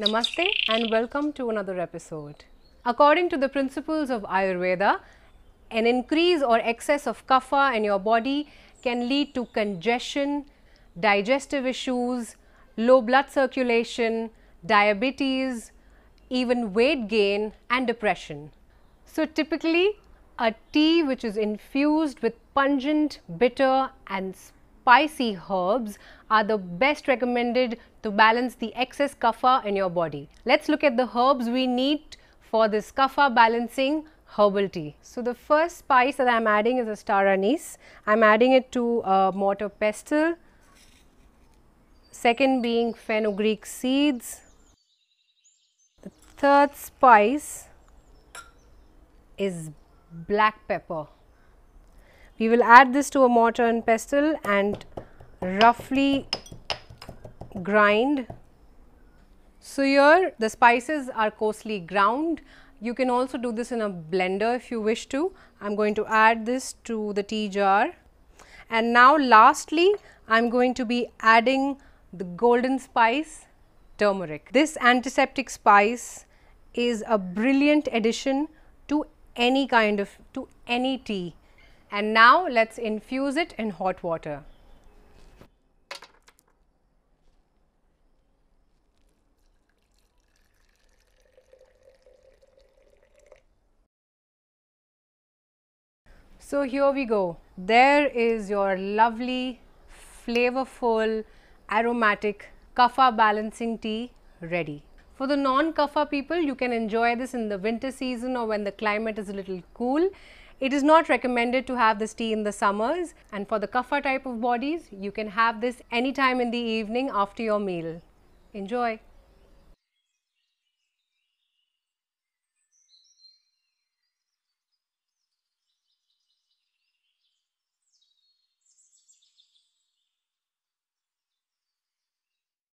Namaste and welcome to another episode. According to the principles of Ayurveda, an increase or excess of kapha in your body can lead to congestion, digestive issues, low blood circulation, diabetes, even weight gain and depression. So typically a tea which is infused with pungent, bitter and spicy herbs are the best recommended to balance the excess kapha in your body. Let's look at the herbs we need for this kapha balancing herbal tea. So, the first spice that I am adding is a star anise. I am adding it to a uh, mortar pestle. Second being fenugreek seeds. The third spice is black pepper. We will add this to a mortar and pestle and roughly grind. So, here the spices are coarsely ground. You can also do this in a blender if you wish to. I am going to add this to the tea jar. And now lastly, I am going to be adding the golden spice turmeric. This antiseptic spice is a brilliant addition to any kind of to any tea and now let us infuse it in hot water. So, here we go there is your lovely flavorful aromatic kaffa balancing tea ready. For the non kaffa people you can enjoy this in the winter season or when the climate is a little cool it is not recommended to have this tea in the summers and for the kapha type of bodies, you can have this anytime in the evening after your meal. Enjoy!